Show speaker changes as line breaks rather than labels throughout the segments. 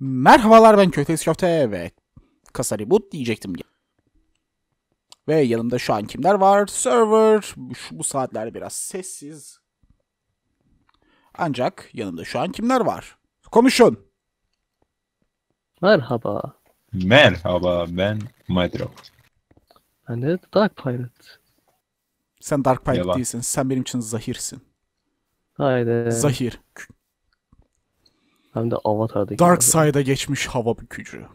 Merhabalar ben Köftes Köfte evet. Kasari Boot diyecektim. Ve yanımda şu an kimler var? Server. Şu, bu saatler biraz sessiz. Ancak yanımda şu an kimler var? Konuşun. Merhaba.
Merhaba ben Madro.
Ben de Dark Pirate. Sen Dark Pirate Yalan. değilsin. Sen benim için zahirsin. Haydi. Zahir. Hem de Avatar'daki. Dark Side'a geçmiş hava bükücü.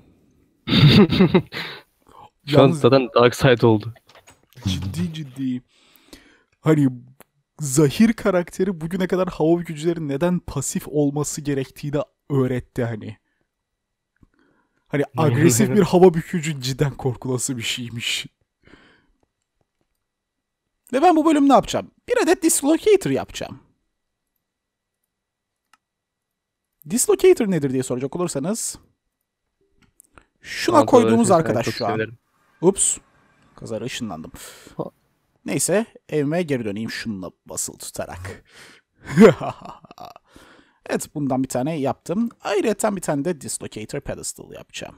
Şu Yalnız... an
zaten Dark Side oldu.
Ciddi ciddi. Hani zahir karakteri bugüne kadar hava bükücülerin neden pasif olması gerektiği de öğretti hani. Hani agresif bir hava bükücü cidden korkulası bir şeymiş. Ve ben bu bölüm ne yapacağım? Bir adet dislocator yapacağım. Dislocator nedir diye soracak olursanız şuna Kontrol koyduğumuz arkadaş şu an. Ups. Kazara ışınlandım. Neyse evime geri döneyim şununla basılı tutarak. evet bundan bir tane yaptım. Ayrıca bir tane de Dislocator Pedestal yapacağım.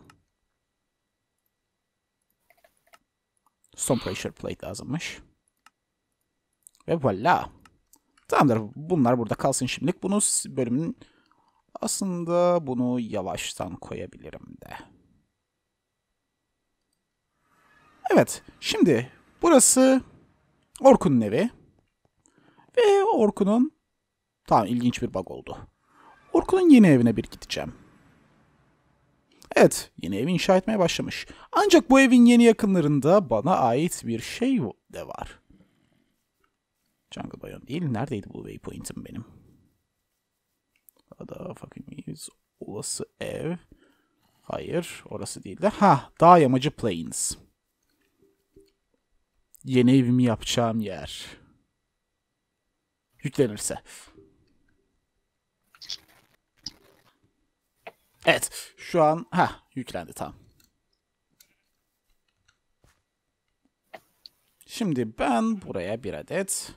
Son pressure plate lazımmış. Ve voilà. Tamamdır. Bunlar burada kalsın şimdilik. Bunu bölümün aslında bunu yavaştan koyabilirim de. Evet, şimdi burası Orkun'un evi. Ve Orkun'un... Tamam, ilginç bir bug oldu. Orkun'un yeni evine bir gideceğim. Evet, yeni ev inşa etmeye başlamış. Ancak bu evin yeni yakınlarında bana ait bir şey de var. Jungle Bayon değil, neredeydi bu waypoint'im benim? da fucking is. Olası ev. Hayır orası değil de. Ha dağ yamacı plains. Yeni evimi yapacağım yer. Yüklenirse. Evet şu an ha yüklendi tam. Şimdi ben buraya bir adet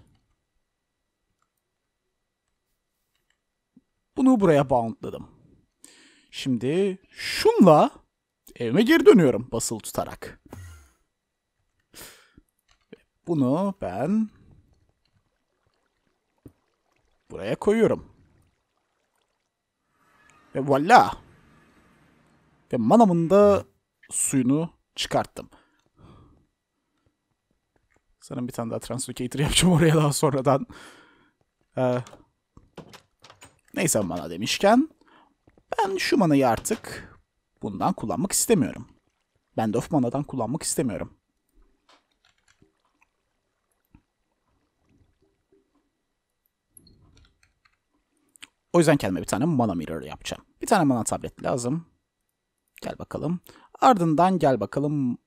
Bunu buraya bağladım. Şimdi şunla evime geri dönüyorum basılı tutarak. Bunu ben buraya koyuyorum. Ve valla. Ve manamın da suyunu çıkarttım. Sanırım bir tane daha translocator yapacağım oraya daha sonradan. Ee, Neyse mana demişken ben şu manayı artık bundan kullanmak istemiyorum. Ben de of manadan kullanmak istemiyorum. O yüzden kendime bir tane mana mirror yapacağım. Bir tane mana tablet lazım. Gel bakalım. Ardından gel bakalım.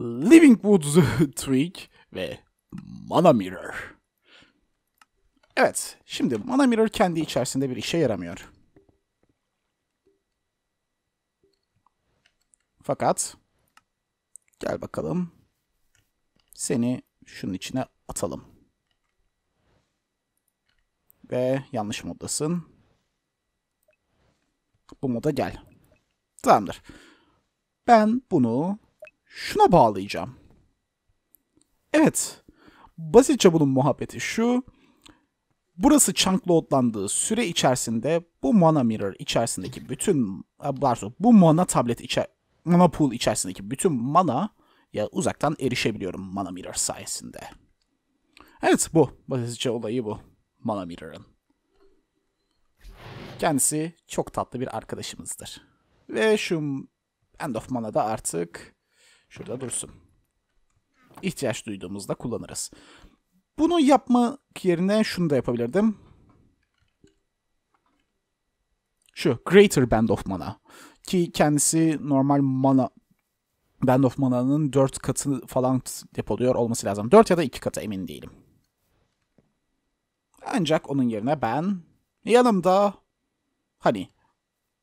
Living Woods Twig ve Mana Mirror. Evet, şimdi mana mirror kendi içerisinde bir işe yaramıyor. Fakat gel bakalım seni şunun içine atalım. Ve yanlış moddasın. Bu moda gel. Tamamdır. Ben bunu şuna bağlayacağım. Evet. Basitçe bunun muhabbeti şu. Burası chunkloadlandığı süre içerisinde bu Mana Mirror içerisindeki bütün pardon, e, bu Mana tablet içer Mana pool içerisindeki bütün mana ya uzaktan erişebiliyorum Mana Mirror sayesinde. Evet bu. Basitçe olayı bu. Mana Mirror'ın. Kendisi çok tatlı bir arkadaşımızdır. Ve şu End of Mana da artık şurada dursun. İhtiyaç duyduğumuzda kullanırız. Bunu yapmak yerine şunu da yapabilirdim. Şu Greater Band of Mana. Ki kendisi normal mana Band of Mana'nın 4 katı falan depoluyor olması lazım. 4 ya da 2 katı emin değilim. Ancak onun yerine ben yanımda hani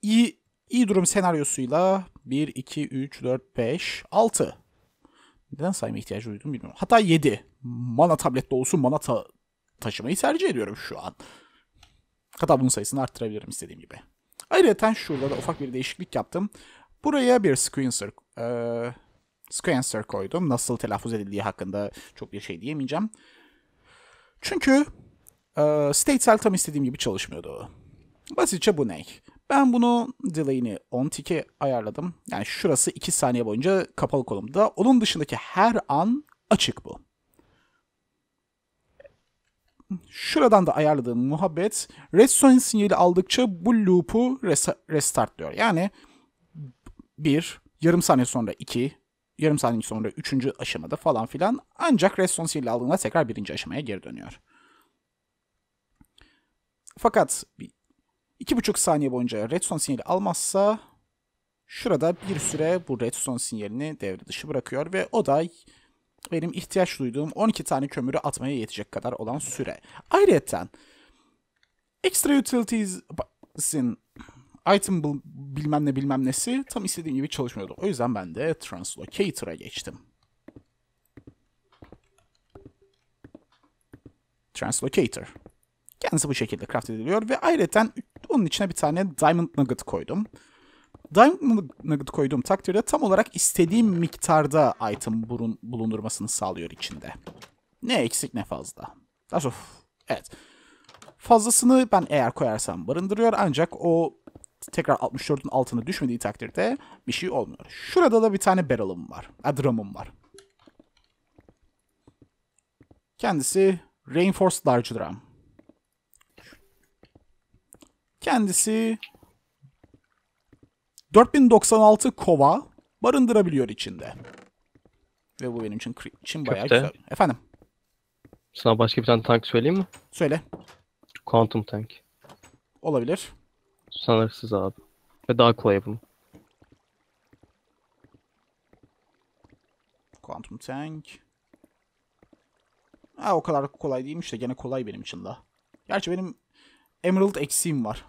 iyi, iyi durum senaryosuyla 1, 2, 3, 4, 5, 6 neden sayma ihtiyacı duydum bilmiyorum. Hatta 7. Mana tablette olsun mana ta taşımayı tercih ediyorum şu an. Hatta bunun sayısını arttırabilirim istediğim gibi. Ayrıca şurada da ufak bir değişiklik yaptım. Buraya bir Squincer, e, Squincer koydum. Nasıl telaffuz edildiği hakkında çok bir şey diyemeyeceğim. Çünkü e, statesel tam istediğim gibi çalışmıyordu. Basitçe bu ne? Ben bunu delay'ini 10 tike ayarladım. Yani şurası 2 saniye boyunca kapalı konumda. Onun dışındaki her an açık bu. Şuradan da ayarladığım muhabbet redstone sinyali aldıkça bu loop'u restart diyor. Yani 1, yarım saniye sonra 2, yarım saniye sonra 3. aşamada falan filan ancak redstone sinyali aldığında tekrar 1. aşamaya geri dönüyor. Fakat 2,5 saniye boyunca redstone sinyali almazsa şurada bir süre bu redstone sinyalini devre dışı bırakıyor ve o da benim ihtiyaç duyduğum 12 tane kömürü atmaya yetecek kadar olan süre. Ayrıca extra utilities'in item bilmem ne bilmem nesi tam istediğim gibi çalışmıyordu. O yüzden ben de translocator'a geçtim. Translocator. Kendisi bu şekilde craft ediliyor ve ayrıca onun içine bir tane Diamond Nugget koydum. Diamond Nugget koyduğum takdirde tam olarak istediğim miktarda item burun, bulundurmasını sağlıyor içinde. Ne eksik ne fazla. That's Evet. Fazlasını ben eğer koyarsam barındırıyor ancak o tekrar 64'ün altına düşmediği takdirde bir şey olmuyor. Şurada da bir tane barrel'ım var. A drum'ım var. Kendisi Reinforced Large Drum. Kendisi 4096 kova barındırabiliyor içinde. Ve bu benim için, için bayağı Köfte. güzel. Efendim?
Sana başka bir tane tank söyleyeyim mi? Söyle. Quantum tank. Olabilir. Sanırsız abi. Ve daha kolay yapım.
Quantum tank. Ha o kadar kolay değilmiş de gene kolay benim için daha. Gerçi benim Emerald eksiğim var.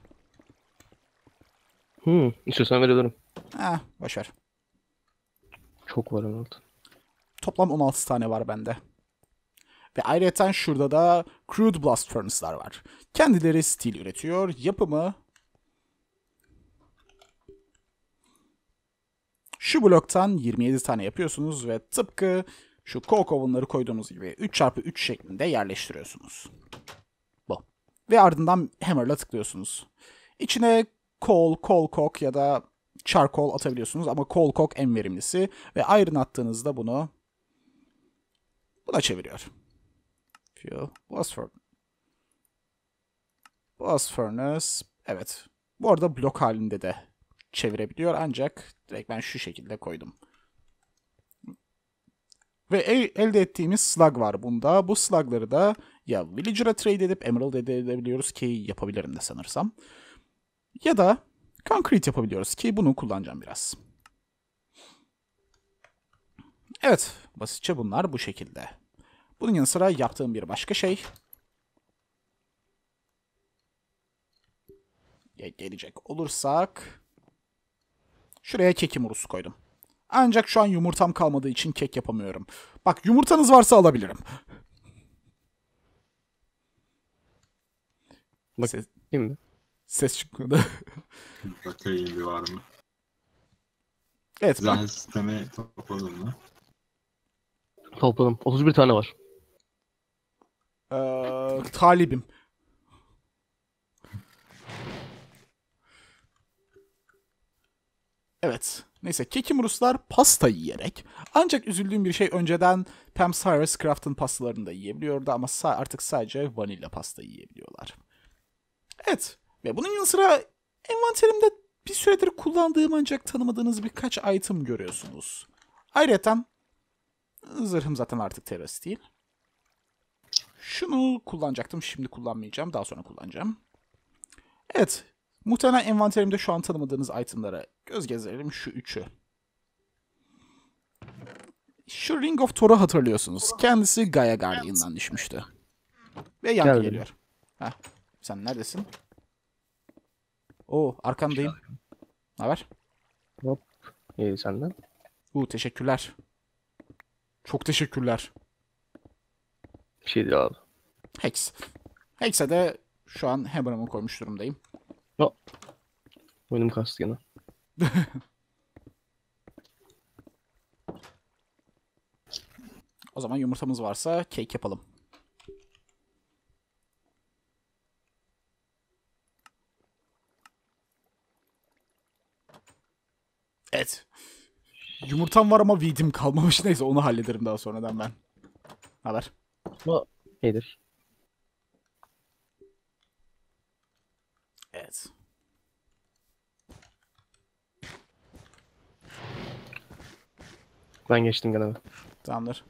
Hmm, istiyorsan veriyorum. Ha, ah, boşver. Çok var 16.
Toplam 16 tane var bende. Ve ayrıca şurada da crude blast furnace'lar var. Kendileri stil üretiyor. Yapımı Şu bloktan 27 tane yapıyorsunuz ve tıpkı şu coke oven'ları koyduğumuz gibi 3x3 şeklinde yerleştiriyorsunuz. Bu. Ve ardından hammer'la tıklıyorsunuz. İçine Kol, kol kok ya da Charcoal atabiliyorsunuz ama kol kok en verimlisi ve Iron attığınızda bunu buna çeviriyor. Fuel, Blast Furnace. Blast Furnace, evet. Bu arada blok halinde de çevirebiliyor ancak direkt ben şu şekilde koydum. Ve el, elde ettiğimiz slug var bunda. Bu slugları da ya villager'a trade edip emerald elde edebiliyoruz ki yapabilirim de sanırsam. Ya da concrete yapabiliyoruz ki bunu kullanacağım biraz. Evet, basitçe bunlar bu şekilde. Bunun yanı sıra yaptığım bir başka şey. gelecek olursak... Şuraya kek yumurtası koydum. Ancak şu an yumurtam kalmadığı için kek yapamıyorum. Bak yumurtanız varsa alabilirim. Bak, Siz... Şimdi. Ses çıkmadı.
Bakayım bir var mı? Evet. Zaten bak. sistemi topladın mı? Topladım. 31 tane var.
Ee, talibim. Evet. Neyse kekim Ruslar pasta yiyerek ancak üzüldüğüm bir şey önceden Pam Cyrus Craft'ın pastalarını da yiyebiliyordu ama artık sadece vanilya pasta yiyebiliyorlar. Evet. Ve bunun yanı sıra envanterimde bir süredir kullandığım ancak tanımadığınız birkaç item görüyorsunuz. Ayrıca zırhım zaten artık teras değil. Şunu kullanacaktım. Şimdi kullanmayacağım. Daha sonra kullanacağım. Evet. Muhtemelen envanterimde şu an tanımadığınız itemlara göz gezdirelim. Şu üçü. Şu Ring of Thor'u hatırlıyorsunuz. Kendisi Gaia Guardian'dan düşmüştü.
Ve yan geliyor.
Heh. Sen neredesin? Oo arkamdayım. Ne haber? Hop. İyi senden. Uuu teşekkürler. Çok teşekkürler. Bir şey değil abi. Hex. Hex'e de şu an Hammer'ımı koymuş durumdayım. Hop.
Boynum kastı gene.
o zaman yumurtamız varsa cake yapalım. Evet. Yumurtam var ama vidim kalmamış. Neyse onu hallederim daha sonradan ben. Haber. Bu nedir? Evet.
Ben geçtim galiba.
Tamamdır.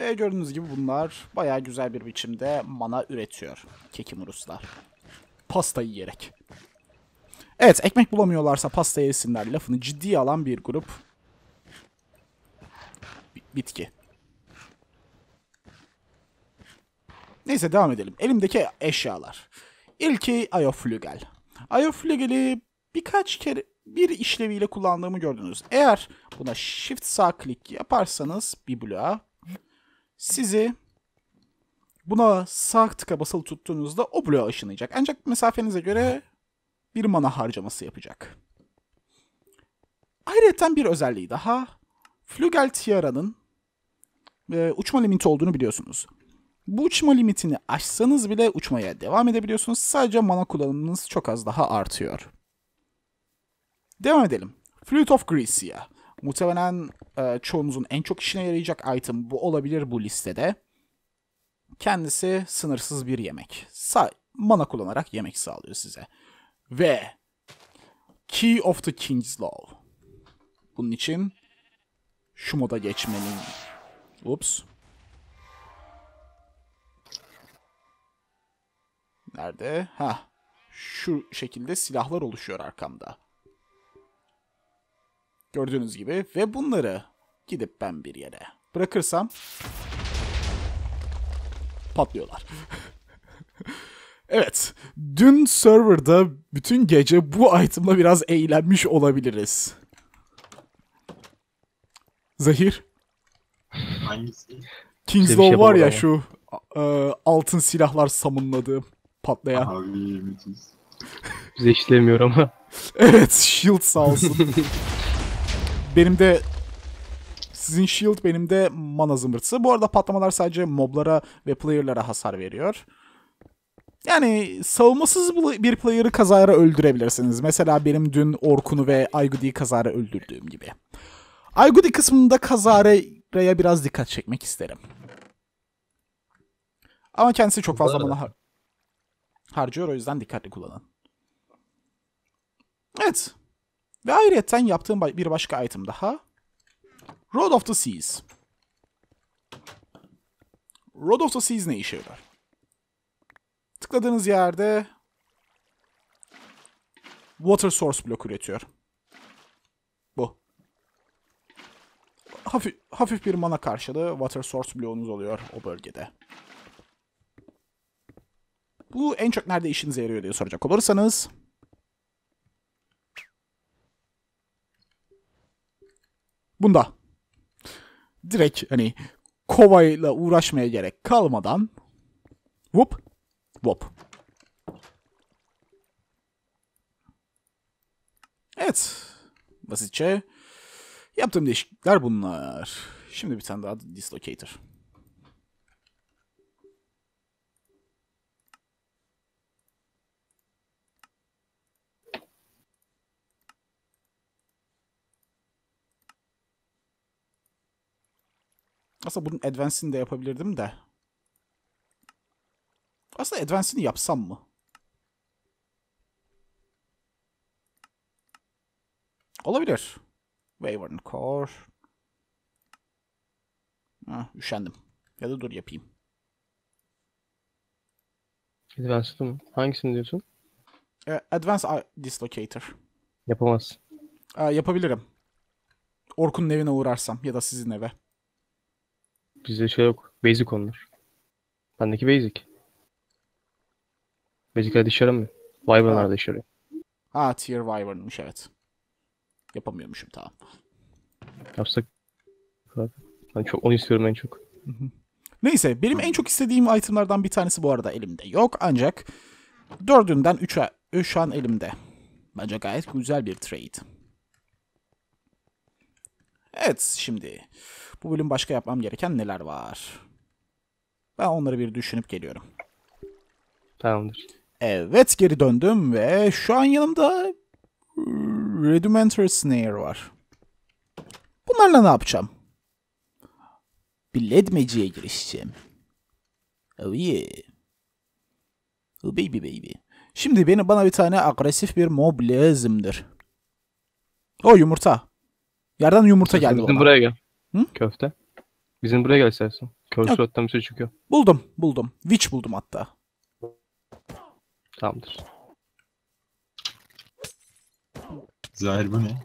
Ve gördüğünüz gibi bunlar bayağı güzel bir biçimde mana üretiyor. Kekimuruslar. Pasta yiyerek. Evet ekmek bulamıyorlarsa pasta yesinler lafını ciddiye alan bir grup B bitki. Neyse devam edelim. Elimdeki eşyalar. İlki Ayoflügel. Ayoflügel'i birkaç kere bir işleviyle kullandığımı gördünüz. Eğer buna shift sağ klik yaparsanız bir bloğa sizi buna sağ tıka basılı tuttuğunuzda o bloğa ışınlayacak. Ancak mesafenize göre bir mana harcaması yapacak. Ayrıca bir özelliği daha. Flügel Tiara'nın e, uçma limiti olduğunu biliyorsunuz. Bu uçma limitini aşsanız bile uçmaya devam edebiliyorsunuz. Sadece mana kullanımınız çok az daha artıyor. Devam edelim. Flute of Grecia. Muhtemelen e, çoğunuzun en çok işine yarayacak item bu olabilir bu listede. Kendisi sınırsız bir yemek. Sa mana kullanarak yemek sağlıyor size. Ve Key of the King's Law. Bunun için şu moda geçmenin. Ups. Nerede? Ha. Şu şekilde silahlar oluşuyor arkamda. Gördüğünüz gibi ve bunları gidip ben bir yere bırakırsam patlıyorlar. Evet, dün serverda bütün gece bu itemla biraz eğlenmiş olabiliriz. Zahir? Hangisi? Kingslow şey var ya şu e, altın silahlar samınladığı patlayan. Abi müthiş. Bize işlemiyor ama. evet, shield sağ olsun. benim de sizin shield benim de mana zımbırtısı. Bu arada patlamalar sadece moblara ve player'lara hasar veriyor. Yani savunmasız bir player'ı kazara öldürebilirsiniz. Mesela benim dün Orkun'u ve Aygudi'yi kazara öldürdüğüm gibi. Aygudi kısmında kazara'ya biraz dikkat çekmek isterim. Ama kendisi çok fazla mana har harcıyor o yüzden dikkatli kullanın. Evet. Ve ayrıca yaptığım bir başka item daha. Road of the Seas. Road of the Seas ne işe yarar? tıkladığınız yerde water source blok üretiyor. Bu. Hafif, hafif bir mana karşılığı water source bloğunuz oluyor o bölgede. Bu en çok nerede işinize yarıyor diye soracak olursanız. Bunda. Direkt hani kovayla uğraşmaya gerek kalmadan whoop Vop. Evet. Basitçe yaptığım değişiklikler bunlar. Şimdi bir tane daha dislocator. Aslında bunun advance'ini de yapabilirdim de. Aslında Advance'ini yapsam mı? Olabilir. Wavern Core. Ha, ah, üşendim. Ya da dur yapayım.
Advanced mı? Hangisini diyorsun?
E, Advanced Dislocator. Yapamaz. E, yapabilirim. Orkun'un evine uğrarsam ya da sizin eve.
Bizde şey yok. Basic onlar. Bendeki basic. Magic'ler dışarı mı? Wyvern'lar ha. dışarı.
Ha Tier Wyvern'mış evet. Yapamıyormuşum tamam.
Yapsak. Ben çok onu istiyorum en çok.
Neyse benim en çok istediğim itemlardan bir tanesi bu arada elimde yok ancak dördünden üçe üç an elimde. Bence gayet güzel bir trade. Evet şimdi bu bölüm başka yapmam gereken neler var? Ben onları bir düşünüp geliyorum. Tamamdır. Evet geri döndüm ve şu an yanımda Redumenter Snare var. Bunlarla ne yapacağım? Bir led magic'e girişeceğim. Oh yeah. Oh baby baby. Şimdi beni bana bir tane agresif bir mob lazımdır. O yumurta. Yerden yumurta Bizim geldi Bizim bana. buraya gel. Hı? Köfte.
Bizim buraya gel istersen. Kör bir şey çıkıyor.
Buldum buldum. Witch buldum hatta. Tamamdır.
Zahir bu ne?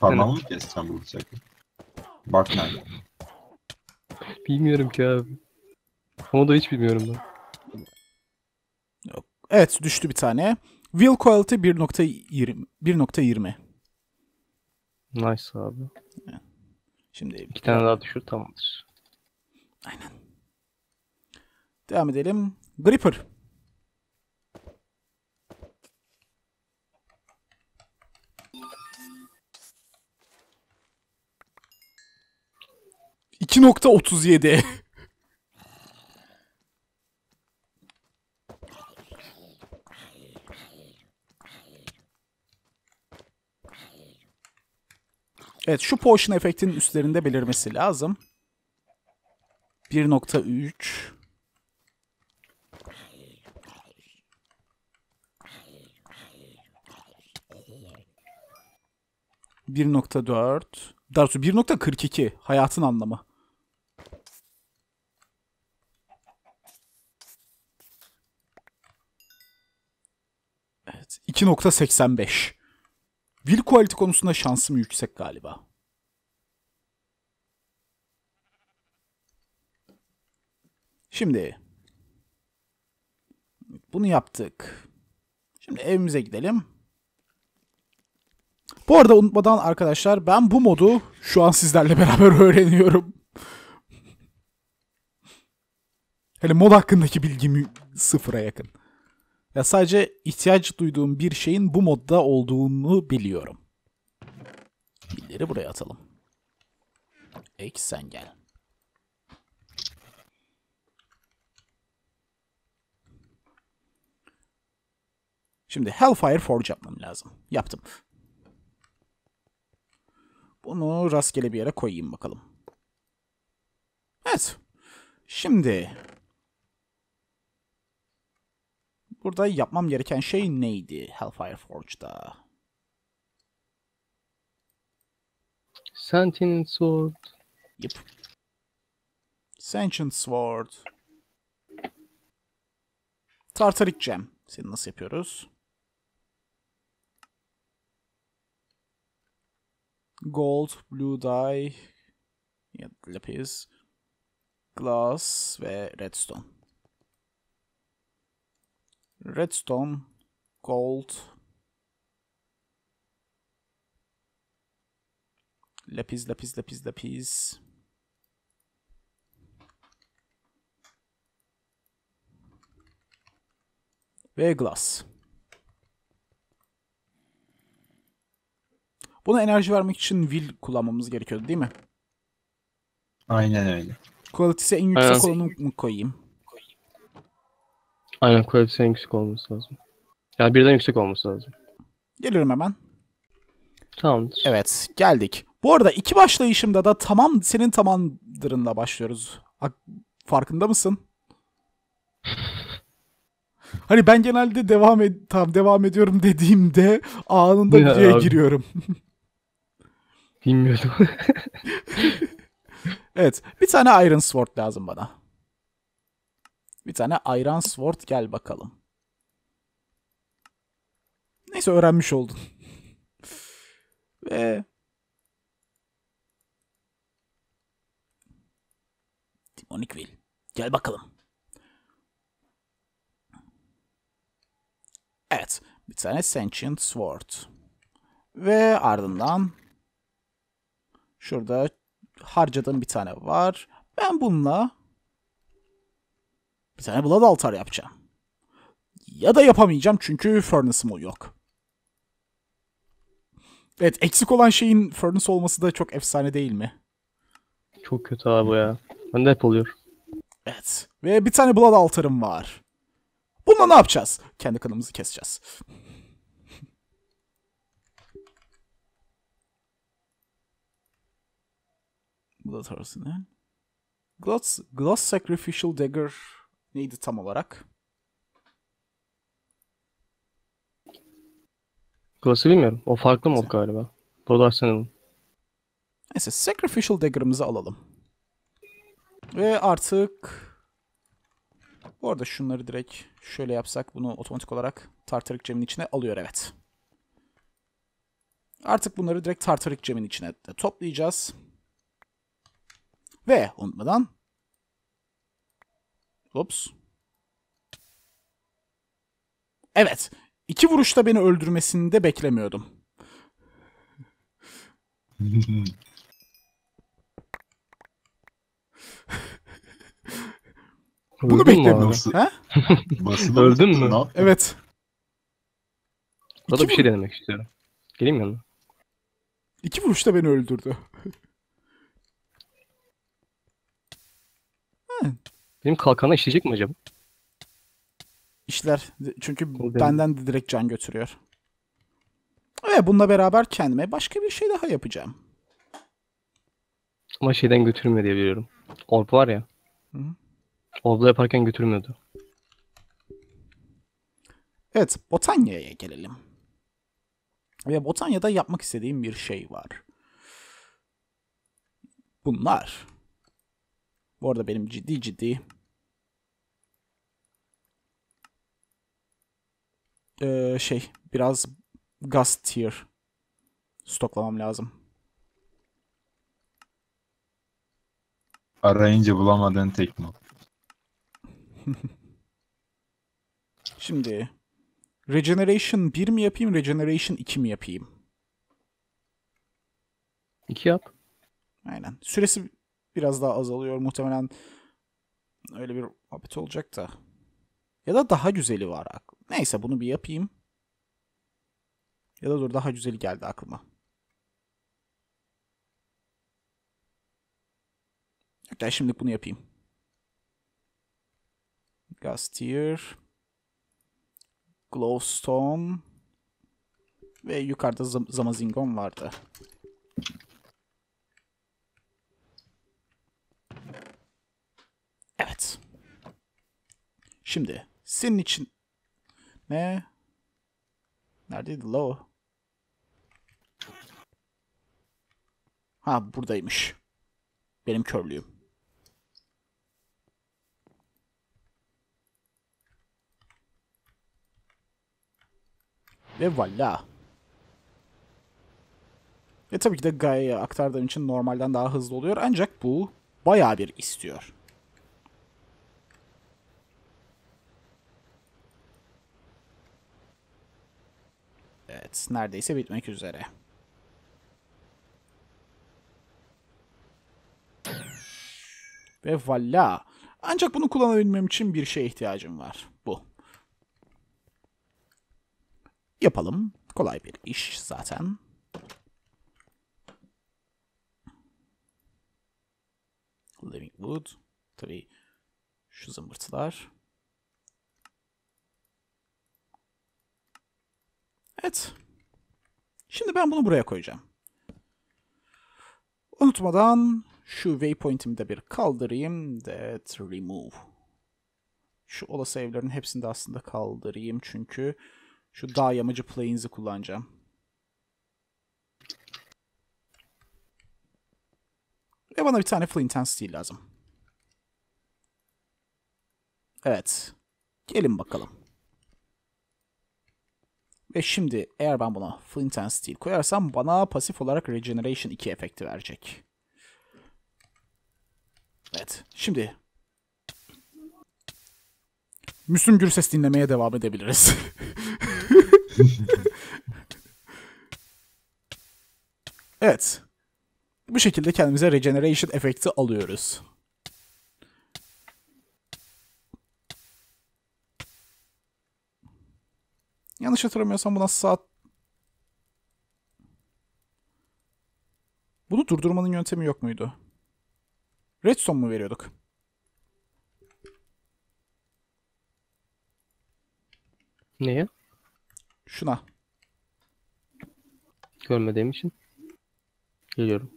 Parmağımı mı keseceğim bu bıçakla? Bak nerede.
Bilmiyorum ki abi. Onu da hiç bilmiyorum
ben.
Evet düştü bir tane. Will quality 1.20. 1.20. Nice abi. Şimdi iki tane daha düşür tamamdır. Aynen. Devam edelim. Gripper. 2.37. evet şu potion efektinin üstlerinde belirmesi lazım. 1.3 1.4 Darsu 1.42 hayatın anlamı. Evet. 2.85. Will quality konusunda şansım yüksek galiba. Şimdi bunu yaptık. Şimdi evimize gidelim. Bu arada unutmadan arkadaşlar ben bu modu şu an sizlerle beraber öğreniyorum. Hele mod hakkındaki bilgim sıfıra yakın. Ya sadece ihtiyaç duyduğum bir şeyin bu modda olduğunu biliyorum. Pilleri buraya atalım. Ek sen gel. Şimdi Hellfire Forge yapmam lazım. Yaptım. Bunu rastgele bir yere koyayım bakalım. Evet. Şimdi Burada yapmam gereken şey neydi Hellfire Forge'da? Sentinel Sword. Yep. Sentient Sword. Tartaric Gem. Seni nasıl yapıyoruz? Gold, Blue Dye, Lapis, Glass ve Redstone. Redstone, gold, lapis, lapis, lapis, lapis. Ve glass. Buna enerji vermek için will kullanmamız gerekiyordu değil mi?
Aynen öyle.
Quality'se en yüksek evet. olanı mı koyayım?
Aynen koefisiyen yüksek olması lazım. Ya Yani birden yüksek olması lazım.
Geliyorum hemen. Tamamdır. Evet geldik. Bu arada iki başlayışımda da tamam senin tamamdırınla başlıyoruz. Farkında mısın? Hani ben genelde devam ed tam devam ediyorum dediğimde anında ya giriyorum.
Bilmiyordum.
evet, bir tane Iron Sword lazım bana. Bir tane Iron Sword gel bakalım. Neyse öğrenmiş oldun. Ve Demonic Will Gel bakalım. Evet. Bir tane Sentient Sword. Ve ardından şurada harcadığım bir tane var. Ben bununla bir tane Blood Altar yapacağım. Ya da yapamayacağım çünkü Furnace'ım yok. Evet eksik olan şeyin Furnace olması da çok efsane değil mi? Çok kötü abi ya. Bende hep oluyor. Evet. Ve bir tane Blood Altar'ım var. Bununla ne yapacağız? Kendi kanımızı keseceğiz. Blood Arsenal. Gloss, Gloss Sacrificial Dagger Neydi tam olarak?
Burası bilmiyorum. O farklı mı galiba? Burada Arsenal'ın.
Neyse Sacrificial Dagger'ımızı alalım. Ve artık bu arada şunları direkt şöyle yapsak bunu otomatik olarak Tartarik Cem'in içine alıyor evet. Artık bunları direkt Tartarik Cem'in içine toplayacağız. Ve unutmadan Hops. Evet. İki vuruşta beni öldürmesini de beklemiyordum.
Bunu Öldün mü beklemiyorum. Öldün mü? Evet. Burada da bir şey denemek istiyorum. Geleyim yanına.
İki vuruşta beni öldürdü. Benim
kalkana işleyecek mi acaba?
İşler. Çünkü Olur. benden de direkt can götürüyor. Ve bununla beraber kendime başka bir şey daha yapacağım.
Ama şeyden götürme diye biliyorum.
Orb var ya. Orbla yaparken götürmüyordu. Evet, Botanya'ya gelelim. Ve Botanya'da yapmak istediğim bir şey var. Bunlar. Bu arada benim ciddi ciddi e, şey biraz gas tier stoklamam lazım.
Arayınca bulamadığın tekno.
Şimdi Regeneration 1 mi yapayım, Regeneration 2 mi yapayım? 2 yap. Aynen. Süresi biraz daha azalıyor. Muhtemelen öyle bir muhabbet olacak da. Ya da daha güzeli var Neyse bunu bir yapayım. Ya da dur daha güzeli geldi aklıma. Hatta şimdi bunu yapayım. Gastier. Glowstone. Ve yukarıda zam Zamazingon vardı. Evet. Şimdi senin için ne? Neredeydi la o? Ha buradaymış. Benim körlüğüm. Ve valla. Ve tabii ki de Gaia'ya aktardığım için normalden daha hızlı oluyor ancak bu bayağı bir istiyor. Evet, neredeyse bitmek üzere. Ve valla. Ancak bunu kullanabilmem için bir şeye ihtiyacım var. Bu. Yapalım. Kolay bir iş zaten. Living Wood. Tabii şu zımbırtılar. Evet. Şimdi ben bunu buraya koyacağım. Unutmadan şu waypoint'imi de bir kaldırayım. That remove. Şu olası evlerin hepsini de aslında kaldırayım çünkü şu dağ yamacı planes'i kullanacağım. Ve bana bir tane flint and steel lazım. Evet. Gelin bakalım. Ve şimdi eğer ben buna Flint and Steel koyarsam bana pasif olarak Regeneration 2 efekti verecek. Evet. Şimdi Müslüm Gürses dinlemeye devam edebiliriz. evet. Bu şekilde kendimize Regeneration efekti alıyoruz. Yanlış hatırlamıyorsam buna saat... Bunu durdurmanın yöntemi yok muydu? Redstone mu veriyorduk? Neye? Şuna. Görmediğim için. Geliyorum.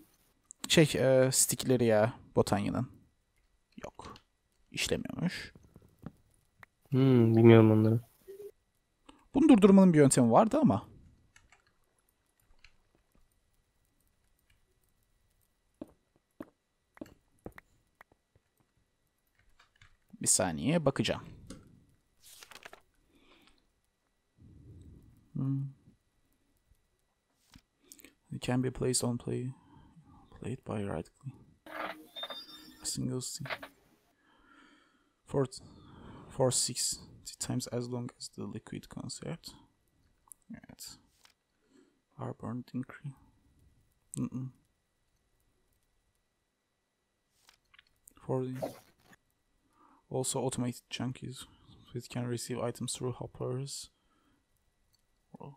Şey, e, stickleri ya Botanya'nın. Yok. İşlemiyormuş.
Hmm, bilmiyorum
onları. Bunu durdurmanın bir yöntemi vardı ama. Bir saniye bakacağım. Hmm. It can be placed on play played by right click. Single stick. Four, four six. 20 times as long as the liquid concert. Right. Airborne increase. Mm -mm. 40. Also automated junkies, which can receive items through hoppers. Well,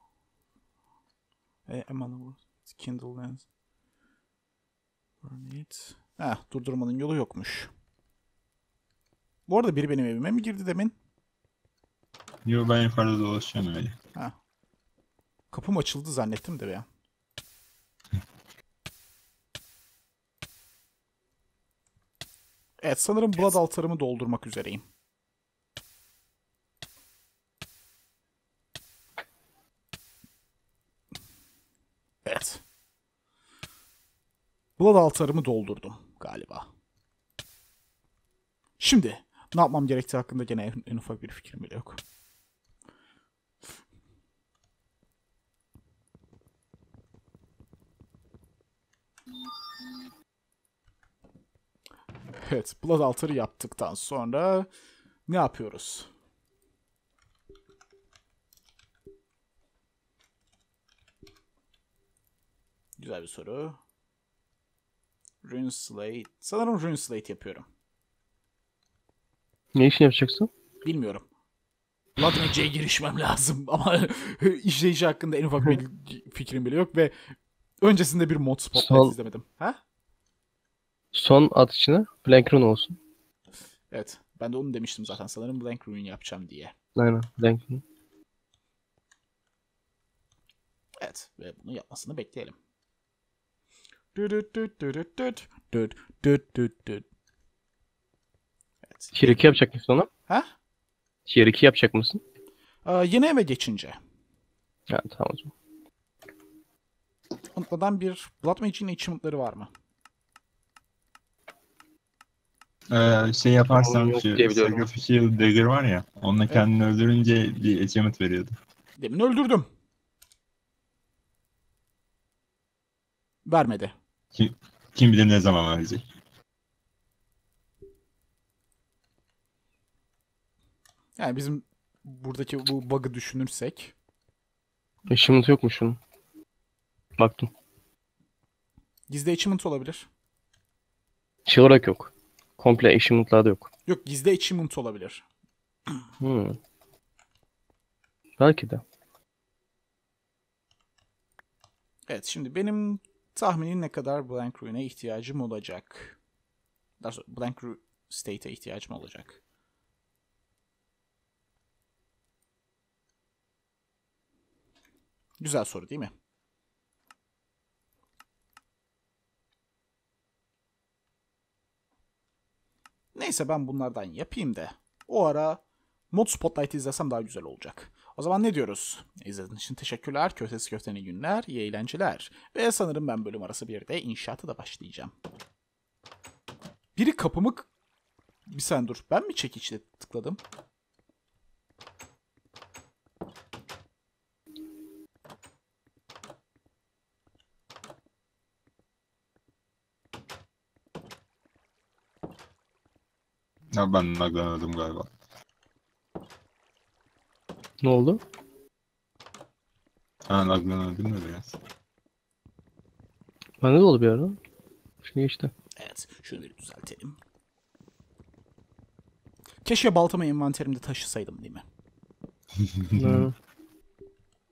I, I'm on It's Kindle lens. Burn it. Ah, durdurmanın yolu yokmuş. Bu arada biri benim evime mi girdi demin?
Yok ben yukarıda dolaşacağım öyle.
Ha. Kapım açıldı zannettim de ya. Evet sanırım Blood altarımı doldurmak üzereyim. Evet. Blood altarımı doldurdum galiba. Şimdi ne yapmam gerektiği hakkında gene en ufak bir fikrim bile yok. Evet, Blood Altar yaptıktan sonra ne yapıyoruz? Güzel bir soru. Rune Slate. Sanırım Rune Slate yapıyorum. Ne işini yapacaksın? Bilmiyorum. Blood Mage'e girişmem lazım ama işleyici hakkında en ufak bir fikrim bile yok ve öncesinde bir mod spotlight Sol... izlemedim. Ha?
Son atışını Blank Rune olsun.
Evet. Ben de onu demiştim zaten sanırım Blank Rune yapacağım diye. Aynen Blank Rune. Evet ve bunu yapmasını bekleyelim. Evet.
Tier 2 yapacak mısın ona? Ha? Tier 2 yapacak mısın?
Ee, yine eve geçince. Ha, tamam o zaman. Unutmadan bir Blood Magic'in achievement'ları var mı?
Ee, şey yaparsan Onun yok şu Sacrificial Dagger var ya. Onunla kendini öldürünce bir achievement veriyordu.
Demin öldürdüm. Vermedi.
Kim, kim bilir ne zaman verecek.
Yani bizim buradaki bu bug'ı düşünürsek.
E, achievement yok mu şunun? Baktım.
Gizli achievement olabilir.
Şey olarak yok komple achievement'larda yok.
Yok gizli achievement olabilir.
Hmm. Belki de.
Evet şimdi benim tahminim ne kadar Blank Ruin'e ihtiyacım olacak? Daha sonra Blank Ruin State'e ihtiyacım olacak. Güzel soru değil mi? Neyse ben bunlardan yapayım de. o ara Mod Spotlight izlesem daha güzel olacak. O zaman ne diyoruz? İzlediğiniz için teşekkürler. Köftesi köfteni günler, iyi eğlenceler. Ve sanırım ben bölüm arası bir de inşaatı da başlayacağım. Biri kapımı... Bir sen dur. Ben mi çekiçle tıkladım?
Ya ben laglanırdım galiba. Ne oldu?
Ha laglanırdım ne biraz.
Bende de oldu bir ara. Şimdi geçti.
Evet. şunu bir düzeltelim. Keşke baltamı envanterimde taşısaydım değil
mi?